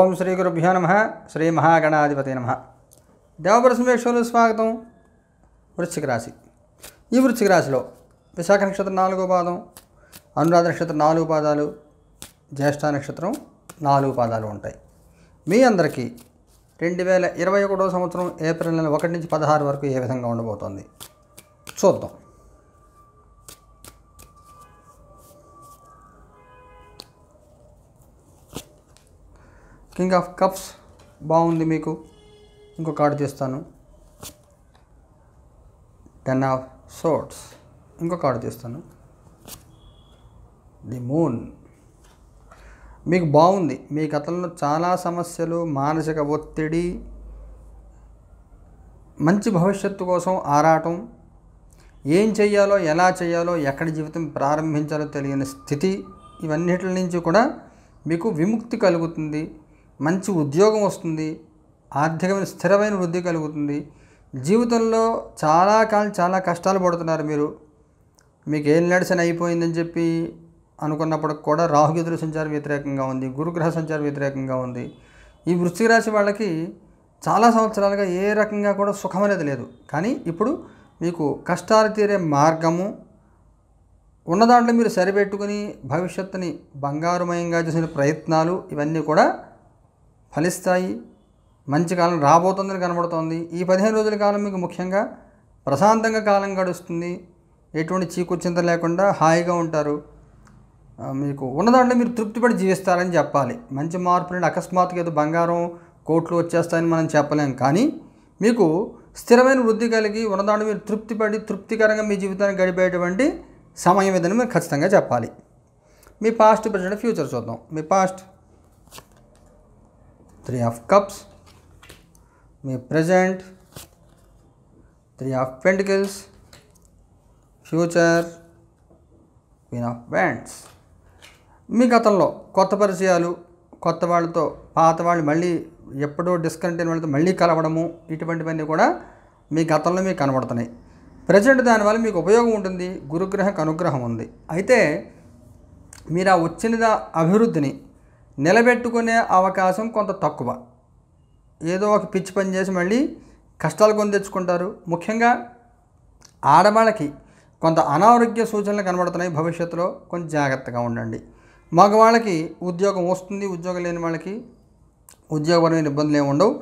ఓం శ్రీ గురుభ్యో నమ శ్రీ మహాగణాధిపతి నమ సంవేక్షలు స్వాగతం వృశ్చిక రాశి ఈ వృశ్చిక రాశిలో విశాఖ నక్షత్రం నాలుగో పాదం అనురాధ నక్షత్రం నాలుగు పాదాలు జ్యేష్ఠ నక్షత్రం నాలుగు పాదాలు ఉంటాయి మీ అందరికీ రెండు వేల ఇరవై ఒకటో సంవత్సరం ఏప్రిల్ నెల ఒకటి నుంచి పదహారు వరకు ఏ విధంగా ఉండబోతోంది చూద్దాం కింగ్ ఆఫ్ కప్స్ బాగుంది మీకు ఇంకో కార్డు చేస్తాను టెన్ ఆఫ్ సోట్స్ ఇంకో కార్డు చేస్తాను ది మూన్ మీకు బాగుంది మీ కథలను చాలా సమస్యలు మానసిక ఒత్తిడి మంచి భవిష్యత్తు కోసం ఆరాటం ఏం చేయాలో ఎలా చేయాలో ఎక్కడ జీవితం ప్రారంభించాలో తెలియని స్థితి ఇవన్నిటి నుంచి కూడా మీకు విముక్తి కలుగుతుంది మంచి ఉద్యోగం వస్తుంది ఆర్థికమైన స్థిరమైన వృద్ధి కలుగుతుంది జీవితంలో చాలా కాలం చాలా కష్టాలు పడుతున్నారు మీరు మీకు ఏం నడిచిన అయిపోయిందని చెప్పి అనుకున్నప్పుడు కూడా రాహుగతుల సంచార వ్యతిరేకంగా ఉంది గురుగ్రహ సంచార వ్యతిరేకంగా ఉంది ఈ వృశ్చిక రాశి వాళ్ళకి చాలా సంవత్సరాలుగా ఏ రకంగా కూడా సుఖం అనేది లేదు కానీ ఇప్పుడు మీకు కష్టాలు తీరే మార్గము ఉన్న దాంట్లో మీరు సరిపెట్టుకుని భవిష్యత్తుని బంగారుమయంగా చేసిన ప్రయత్నాలు ఇవన్నీ కూడా ఫలిస్తాయి మంచి కాలం రాబోతుందని కనబడుతోంది ఈ పదిహేను రోజుల కాలం మీకు ముఖ్యంగా ప్రశాంతంగా కాలం గడుస్తుంది ఎటువంటి చీకుచింత లేకుండా హాయిగా ఉంటారు మీకు ఉన్నదాంట్లో మీరు తృప్తిపడి జీవిస్తారని చెప్పాలి మంచి మార్పులు అకస్మాత్తుగా ఏదో బంగారం కోట్లు వచ్చేస్తాయని మనం చెప్పలేం కానీ మీకు స్థిరమైన వృద్ధి కలిగి ఉన్నదాంట్లో మీరు తృప్తిపడి తృప్తికరంగా మీ జీవితాన్ని గడిపేటువంటి సమయం ఇదని మీరు ఖచ్చితంగా చెప్పాలి మీ పాస్ట్ ప్రజెంట్ ఫ్యూచర్ చూద్దాం మీ పాస్ట్ త్రీ of cups మీ present three of pentacles future queen of wands మీ గతంలో కొత్త పరిచయాలు కొత్త వాళ్ళతో పాత వాళ్ళు మళ్ళీ ఎప్పుడో డిస్కనెక్ట్ అయిన వాళ్ళతో మళ్ళీ కలవడము ఇటువంటివన్నీ కూడా మీ గతంలో మీకు కనబడుతున్నాయి ప్రజెంట్ దానివల్ల మీకు ఉపయోగం ఉంటుంది గురుగ్రహం అనుగ్రహం ఉంది అయితే మీరు ఆ వచ్చినదా అభివృద్ధిని నిలబెట్టుకునే అవకాశం కొంత తక్కువ ఏదో ఒక పిచ్చి పని చేసి మళ్ళీ కష్టాలు కొని తెచ్చుకుంటారు ముఖ్యంగా ఆడవాళ్ళకి కొంత అనారోగ్య సూచనలు కనబడుతున్నాయి భవిష్యత్తులో కొంచెం జాగ్రత్తగా ఉండండి మగవాళ్ళకి ఉద్యోగం వస్తుంది ఉద్యోగం లేని వాళ్ళకి ఉద్యోగపరమైన ఇబ్బందులు ఏమి ఉండవు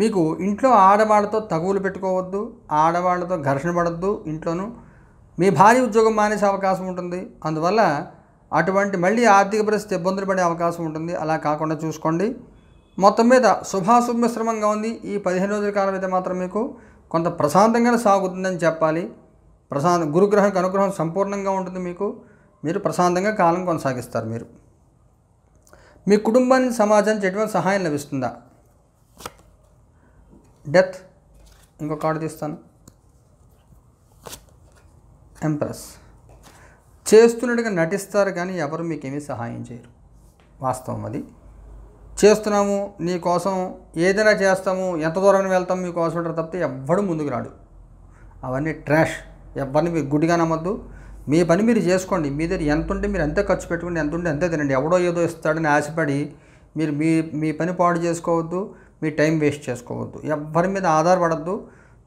మీకు ఇంట్లో ఆడవాళ్ళతో తగువులు పెట్టుకోవద్దు ఆడవాళ్ళతో ఘర్షణ పడద్దు ఇంట్లోనూ మీ భార్య ఉద్యోగం మానేసే అవకాశం ఉంటుంది అందువల్ల అటువంటి మళ్ళీ ఆర్థిక పరిస్థితి ఇబ్బందులు పడే అవకాశం ఉంటుంది అలా కాకుండా చూసుకోండి మొత్తం మీద శుభాశుభ మిశ్రమంగా ఉంది ఈ పదిహేను రోజుల కాలం అయితే మాత్రం మీకు కొంత ప్రశాంతంగానే సాగుతుందని చెప్పాలి ప్రశాంత గురుగ్రహం అనుగ్రహం సంపూర్ణంగా ఉంటుంది మీకు మీరు ప్రశాంతంగా కాలం కొనసాగిస్తారు మీరు మీ కుటుంబానికి సమాజానికి ఎటువంటి సహాయం లభిస్తుందా డెత్ ఇంకొక కార్డు తీస్తాను ఎంప్రెస్ చేస్తున్నట్టుగా నటిస్తారు కానీ ఎవరు మీకేమీ సహాయం చేయరు వాస్తవం అది చేస్తున్నాము నీకోసం ఏదైనా చేస్తాము ఎంత దూరం వెళ్తాము మీకోసం తప్పితే ఎవ్వడు ముందుకు రాడు అవన్నీ ట్రాష్ ఎవరిని మీరు గుడ్డిగా నమ్మద్దు మీ పని మీరు చేసుకోండి మీ దగ్గర ఎంత ఉంటే మీరు అంతే ఖర్చు పెట్టుకోండి ఎంత ఉంటే అంతే తినండి ఎవడో ఏదో ఇస్తాడని ఆశపడి మీరు మీ మీ పని పాడు చేసుకోవద్దు మీ టైం వేస్ట్ చేసుకోవద్దు ఎవరి మీద ఆధారపడద్దు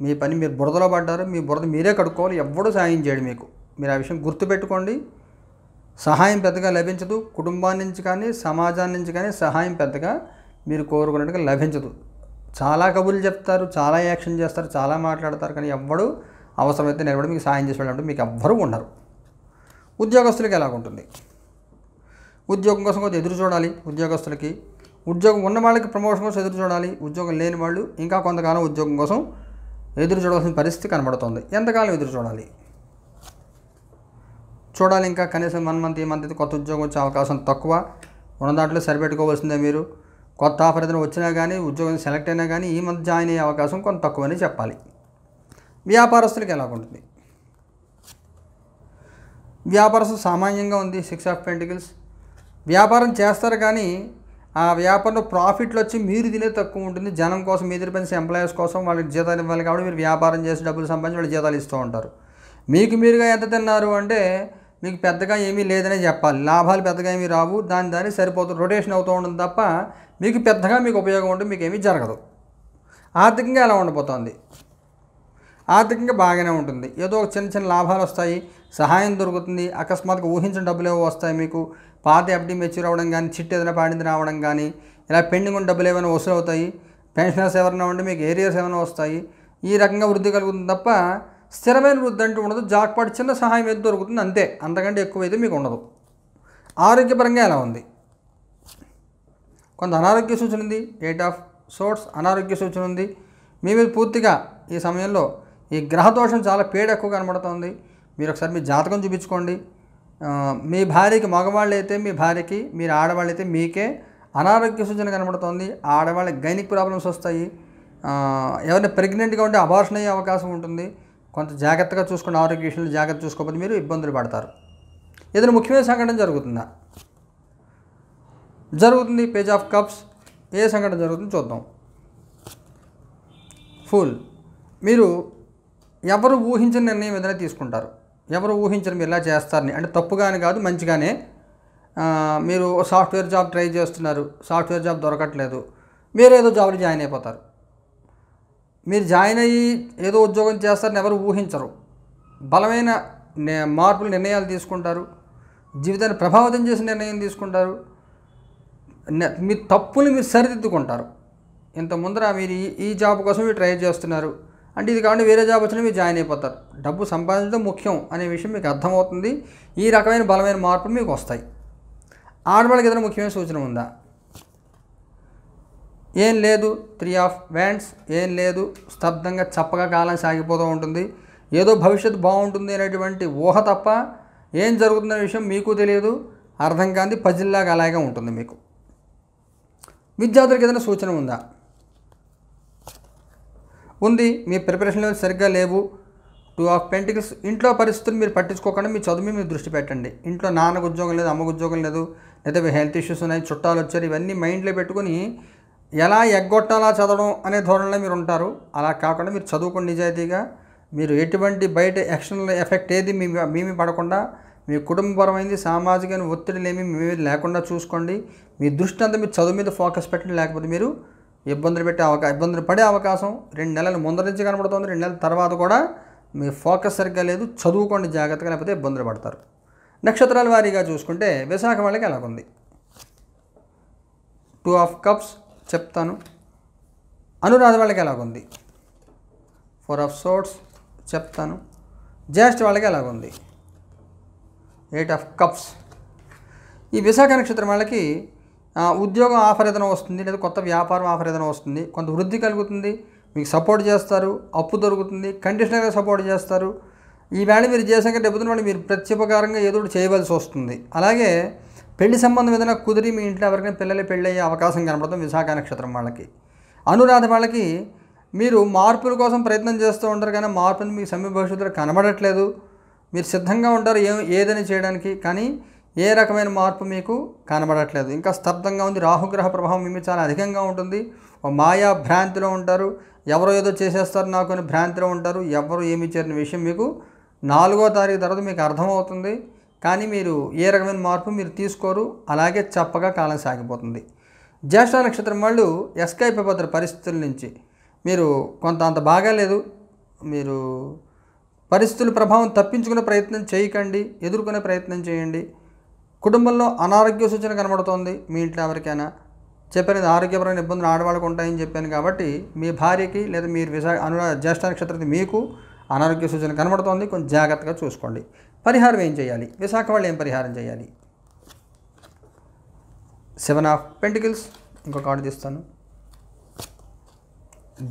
మీ పని మీరు బురదలో పడ్డారు మీ బురద మీరే కడుక్కోవాలి ఎవడో సాయం చేయడు మీకు మీరు ఆ విషయం గుర్తుపెట్టుకోండి సహాయం పెద్దగా లభించదు కుటుంబాన్ని నుంచి కానీ సమాజం నుంచి కానీ సహాయం పెద్దగా మీరు కోరుకున్నట్టుగా లభించదు చాలా కబుర్లు చెప్తారు చాలా యాక్షన్ చేస్తారు చాలా మాట్లాడతారు కానీ ఎవ్వడు అవసరమైతే నిలబడి మీకు సాయం చేసి వెళ్ళడం మీకు ఎవ్వరూ ఉండరు ఉద్యోగస్తులకి ఎలాగుంటుంది ఉద్యోగం కోసం కొంచెం ఎదురు చూడాలి ఉద్యోగస్తులకి ఉద్యోగం ఉన్న వాళ్ళకి ప్రమోషన్ కోసం ఎదురు చూడాలి ఉద్యోగం లేని వాళ్ళు ఇంకా కొంతకాలం ఉద్యోగం కోసం ఎదురు చూడాల్సిన పరిస్థితి కనబడుతుంది ఎంతకాలం ఎదురు చూడాలి చూడాలి ఇంకా కనీసం వన్ మంత్ ఈ మంత్ అయితే కొత్త ఉద్యోగం వచ్చే అవకాశం తక్కువ ఉన్న దాంట్లో సరిపెట్టుకోవాల్సిందే మీరు కొత్త ఆఫర్ ఏదైనా వచ్చినా కానీ ఉద్యోగం సెలెక్ట్ అయినా కానీ ఈ మంత్ జాయిన్ అయ్యే అవకాశం కొంత తక్కువనే చెప్పాలి వ్యాపారస్తులకి ఉంటుంది వ్యాపారస్తులు సామాన్యంగా ఉంది సిక్స్ ఆఫ్ పెంటికల్స్ వ్యాపారం చేస్తారు కానీ ఆ వ్యాపారంలో ప్రాఫిట్లు వచ్చి మీరు తినే తక్కువ ఉంటుంది జనం కోసం మీ పనిచేసే ఎంప్లాయీస్ కోసం వాళ్ళకి జీతాలు ఇవ్వాలి కాబట్టి మీరు వ్యాపారం చేసి డబ్బులు సంపాదించి వాళ్ళు జీతాలు ఇస్తూ ఉంటారు మీకు మీరుగా ఎంత తిన్నారు అంటే మీకు పెద్దగా ఏమీ లేదనే చెప్పాలి లాభాలు పెద్దగా ఏమీ రావు దాని దాన్ని సరిపోతుంది రొటేషన్ అవుతూ ఉండడం తప్ప మీకు పెద్దగా మీకు ఉపయోగం ఉంటుంది మీకు ఏమీ జరగదు ఆర్థికంగా ఎలా ఉండిపోతుంది ఆర్థికంగా బాగానే ఉంటుంది ఏదో ఒక చిన్న చిన్న లాభాలు వస్తాయి సహాయం దొరుకుతుంది అకస్మాత్తుగా ఊహించిన డబ్బులు ఏవో వస్తాయి మీకు పాత ఎఫ్డీ మెచ్యూర్ అవ్వడం కానీ చిట్టు ఏదైనా పాడింది రావడం కానీ ఇలా పెండింగ్ ఉన్న డబ్బులు ఏమైనా వసూలు అవుతాయి పెన్షనర్స్ ఎవరైనా ఉంటే మీకు ఏరియర్స్ ఏమైనా వస్తాయి ఈ రకంగా వృద్ధి కలుగుతుంది తప్ప స్థిరమైన వృద్ధి అంటూ ఉండదు జాక్పాట్ చిన్న సహాయం అయితే దొరుకుతుంది అంతే అంతకంటే ఎక్కువ అయితే మీకు ఉండదు ఆరోగ్యపరంగా ఎలా ఉంది కొంత అనారోగ్య సూచన ఉంది ఎయిట్ ఆఫ్ సోర్స్ అనారోగ్య సూచన ఉంది మీ మీద పూర్తిగా ఈ సమయంలో ఈ గ్రహదోషం చాలా పేడ ఎక్కువ కనబడుతుంది మీరు ఒకసారి మీ జాతకం చూపించుకోండి మీ భార్యకి మగవాళ్ళు అయితే మీ భార్యకి మీరు ఆడవాళ్ళు అయితే మీకే అనారోగ్య సూచన కనబడుతుంది ఆడవాళ్ళకి గైనిక్ ప్రాబ్లమ్స్ వస్తాయి ఎవరైనా ప్రెగ్నెంట్గా ఉంటే అబార్షన్ అయ్యే అవకాశం ఉంటుంది కొంత జాగ్రత్తగా చూసుకుని ఆరోగ్య విషయంలో జాగ్రత్త చూసుకోకపోతే మీరు ఇబ్బందులు పడతారు ఏదైనా ముఖ్యమైన సంఘటన జరుగుతుందా జరుగుతుంది పేజ్ ఆఫ్ కప్స్ ఏ సంఘటన జరుగుతుందో చూద్దాం ఫుల్ మీరు ఎవరు ఊహించిన నిర్ణయం ఏదైనా తీసుకుంటారు ఎవరు ఊహించిన మీరు ఇలా చేస్తారని అంటే తప్పుగానే కాదు మంచిగానే మీరు సాఫ్ట్వేర్ జాబ్ ట్రై చేస్తున్నారు సాఫ్ట్వేర్ జాబ్ దొరకట్లేదు మీరు ఏదో జాబ్ని జాయిన్ అయిపోతారు మీరు జాయిన్ అయ్యి ఏదో ఉద్యోగం చేస్తారని ఎవరు ఊహించరు బలమైన మార్పులు నిర్ణయాలు తీసుకుంటారు జీవితాన్ని ప్రభావితం చేసిన నిర్ణయం తీసుకుంటారు మీ తప్పులు మీరు సరిదిద్దుకుంటారు ఇంత ముందర మీరు ఈ ఈ జాబ్ కోసం మీరు ట్రై చేస్తున్నారు అంటే ఇది కాకుండా వేరే జాబ్ వచ్చినా మీరు జాయిన్ అయిపోతారు డబ్బు సంపాదించడం ముఖ్యం అనే విషయం మీకు అర్థమవుతుంది ఈ రకమైన బలమైన మార్పులు మీకు వస్తాయి ఆడవాళ్ళకి ఏదైనా ముఖ్యమైన సూచన ఉందా ఏం లేదు త్రీ ఆఫ్ వ్యాండ్స్ ఏం లేదు స్తబ్దంగా చప్పగా కాలం సాగిపోతూ ఉంటుంది ఏదో భవిష్యత్తు బాగుంటుంది అనేటువంటి ఊహ తప్ప ఏం జరుగుతుందనే విషయం మీకు తెలియదు అర్థం కాంది పజిల్లాగా అలాగే ఉంటుంది మీకు విద్యార్థులకు ఏదైనా సూచన ఉందా ఉంది మీ ప్రిపరేషన్ లెవెల్ సరిగ్గా లేవు టూ ఆఫ్ పెంటికల్స్ ఇంట్లో పరిస్థితులు మీరు పట్టించుకోకుండా మీ చదువు మీద దృష్టి పెట్టండి ఇంట్లో నాన్నకు ఉద్యోగం లేదు అమ్మకు ఉద్యోగం లేదు లేదా హెల్త్ ఇష్యూస్ ఉన్నాయి చుట్టాలు వచ్చారు ఇవన్నీ మైండ్లో పెట్టుకుని ఎలా ఎగ్గొట్టాలా చదవడం అనే ధోరణిలో మీరు ఉంటారు అలా కాకుండా మీరు చదువుకుని నిజాయితీగా మీరు ఎటువంటి బయట ఎక్స్టర్నల్ ఎఫెక్ట్ ఏది మీ మీ పడకుండా మీ కుటుంబపరమైంది సామాజికమైన ఒత్తిడిలేమి మీ మీద లేకుండా చూసుకోండి మీ దృష్టి అంతా మీరు చదువు మీద ఫోకస్ పెట్టండి లేకపోతే మీరు ఇబ్బందులు పెట్టే అవకాశం ఇబ్బందులు పడే అవకాశం రెండు నెలల ముందర నుంచి కనబడుతుంది రెండు నెలల తర్వాత కూడా మీ ఫోకస్ సరిగ్గా లేదు చదువుకోండి జాగ్రత్తగా లేకపోతే ఇబ్బందులు పడతారు నక్షత్రాల వారీగా చూసుకుంటే విశాఖ వాళ్ళకి ఎలాగుంది టూ ఆఫ్ కప్స్ చెప్తాను అనురాధ వాళ్ళకి ఎలాగుంది ఫోర్ ఆఫ్ సోట్స్ చెప్తాను జ్యేష్ఠ వాళ్ళకి ఎలాగుంది ఎయిట్ ఆఫ్ కప్స్ ఈ విశాఖ నక్షత్రం వాళ్ళకి ఉద్యోగం ఆఫర్ ఏదైనా వస్తుంది లేదా కొత్త వ్యాపారం ఆఫర్ ఏదైనా వస్తుంది కొంత వృద్ధి కలుగుతుంది మీకు సపోర్ట్ చేస్తారు అప్పు దొరుకుతుంది కండిషనర్గా సపోర్ట్ చేస్తారు ఈ వేళ మీరు చేసాక డబ్బుతున్న వాళ్ళు మీరు ప్రత్యుపకారంగా ఏదో చేయవలసి వస్తుంది అలాగే పెళ్లి సంబంధం ఏదైనా కుదిరి మీ ఇంట్లో ఎవరికైనా పిల్లలు పెళ్ళయ్యే అవకాశం కనపడతాం విశాఖ నక్షత్రం వాళ్ళకి అనురాధ వాళ్ళకి మీరు మార్పుల కోసం ప్రయత్నం చేస్తూ ఉంటారు కానీ మార్పులు మీకు సమీప భవిష్యత్తులో కనబడట్లేదు మీరు సిద్ధంగా ఉంటారు ఏ ఏదని చేయడానికి కానీ ఏ రకమైన మార్పు మీకు కనబడట్లేదు ఇంకా స్తబ్దంగా ఉంది రాహుగ్రహ ప్రభావం మీ చాలా అధికంగా ఉంటుంది మాయా భ్రాంతిలో ఉంటారు ఎవరో ఏదో చేసేస్తారు నాకు అని భ్రాంతిలో ఉంటారు ఎవరు ఏమి చేరిన విషయం మీకు నాలుగో తారీఖు తర్వాత మీకు అర్థమవుతుంది కానీ మీరు ఏ రకమైన మార్పు మీరు తీసుకోరు అలాగే చప్పగా కాలం సాగిపోతుంది జ్యేష్ఠ నక్షత్రం వాళ్ళు ఎస్కేప్ అయిపోతారు పరిస్థితుల నుంచి మీరు కొంత అంత బాగాలేదు మీరు పరిస్థితుల ప్రభావం తప్పించుకునే ప్రయత్నం చేయకండి ఎదుర్కొనే ప్రయత్నం చేయండి కుటుంబంలో అనారోగ్య సూచన కనబడుతోంది మీ ఇంట్లో ఎవరికైనా చెప్పినది ఆరోగ్యపరమైన ఇబ్బందులు ఆడవాళ్ళకు ఉంటాయని చెప్పాను కాబట్టి మీ భార్యకి లేదా మీరు విశాఖ అను జ్యేష్ఠ నక్షత్రం మీకు అనారోగ్య సూచన కనబడుతోంది కొంచెం జాగ్రత్తగా చూసుకోండి పరిహారం ఏం చేయాలి విశాఖ వాళ్ళు ఏం పరిహారం చేయాలి సెవెన్ ఆఫ్ పెంటికల్స్ ఇంకొక కార్డు తీస్తాను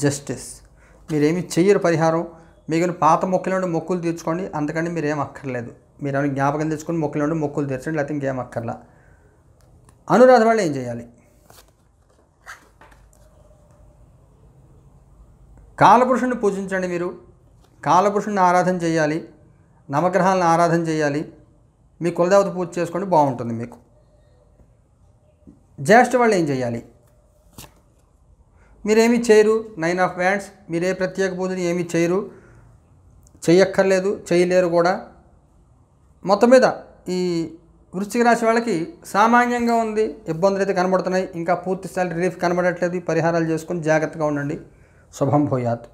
జస్టిస్ మీరేమి చెయ్యరు పరిహారం మీకు పాత మొక్కల నుండి మొక్కులు తీర్చుకోండి అంతకంటే ఏం అక్కర్లేదు మీరు ఏమైనా జ్ఞాపకం తెచ్చుకొని మొక్కల నుండి మొక్కులు తీర్చండి లేకపోతే ఇంకేం అక్కర్లా అనురాధ వాళ్ళు ఏం చేయాలి కాలపురుషుణ్ణి పూజించండి మీరు కాలపురుషుణ్ణి ఆరాధన చేయాలి నవగ్రహాలను ఆరాధన చేయాలి మీ కులదేవత పూజ చేసుకోండి బాగుంటుంది మీకు జ్యేష్ఠ వాళ్ళు ఏం చేయాలి మీరేమీ చేయరు నైన్ ఆఫ్ వ్యాండ్స్ మీరే ప్రత్యేక పూజలు ఏమీ చేయరు చేయక్కర్లేదు చేయలేరు కూడా మొత్తం మీద ఈ వృశ్చిక రాశి వాళ్ళకి సామాన్యంగా ఉంది ఇబ్బందులు అయితే కనబడుతున్నాయి ఇంకా పూర్తి స్థాయి రిలీఫ్ కనబడట్లేదు పరిహారాలు చేసుకొని జాగ్రత్తగా ఉండండి శుభం భూయాత్